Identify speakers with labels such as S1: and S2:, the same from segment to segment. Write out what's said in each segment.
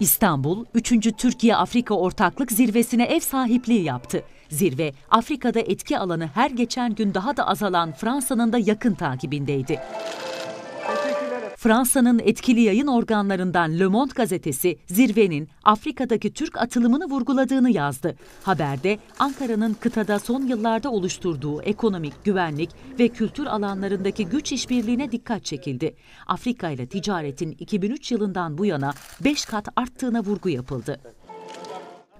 S1: İstanbul, 3. Türkiye-Afrika Ortaklık Zirvesi'ne ev sahipliği yaptı. Zirve, Afrika'da etki alanı her geçen gün daha da azalan Fransa'nın da yakın takibindeydi. Fransa'nın etkili yayın organlarından Le Monde gazetesi zirvenin Afrika'daki Türk atılımını vurguladığını yazdı. Haberde Ankara'nın kıtada son yıllarda oluşturduğu ekonomik, güvenlik ve kültür alanlarındaki güç işbirliğine dikkat çekildi. Afrika ile ticaretin 2003 yılından bu yana 5 kat arttığına vurgu yapıldı.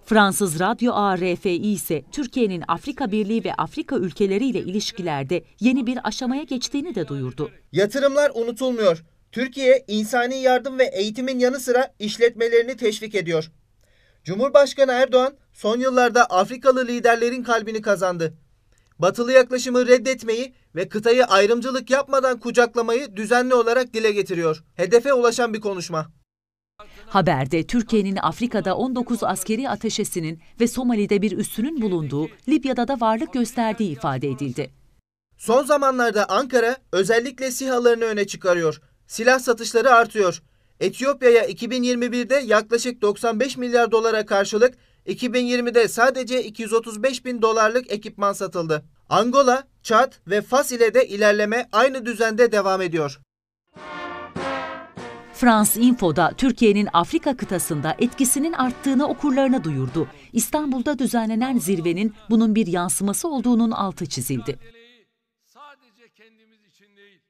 S1: Fransız radyo ARFI ise Türkiye'nin Afrika Birliği ve Afrika ülkeleriyle ilişkilerde yeni bir aşamaya geçtiğini de duyurdu.
S2: Yatırımlar
S1: unutulmuyor.
S2: Türkiye insani yardım ve eğitimin yanı sıra işletmelerini teşvik ediyor. Cumhurbaşkanı Erdoğan son yıllarda Afrikalı liderlerin kalbini kazandı. Batılı yaklaşımı reddetmeyi ve kıtayı ayrımcılık yapmadan kucaklamayı düzenli olarak dile getiriyor. Hedefe ulaşan bir konuşma.
S1: Haberde Türkiye'nin Afrika'da 19 askeri ateşesinin ve Somali'de bir üssünün bulunduğu, Libya'da da varlık gösterdiği ifade edildi. Son zamanlarda Ankara
S2: özellikle sihalarını öne çıkarıyor. Silah satışları artıyor. Etiyopya'ya 2021'de yaklaşık 95 milyar dolara karşılık 2020'de sadece 235 bin dolarlık ekipman satıldı. Angola, Çad ve Fas ile de ilerleme aynı düzende devam ediyor.
S1: France Info'da Türkiye'nin Afrika kıtasında etkisinin arttığını okurlarına duyurdu. İstanbul'da düzenlenen zirvenin bunun bir yansıması olduğunun altı çizildi. Sadece kendimiz için değil,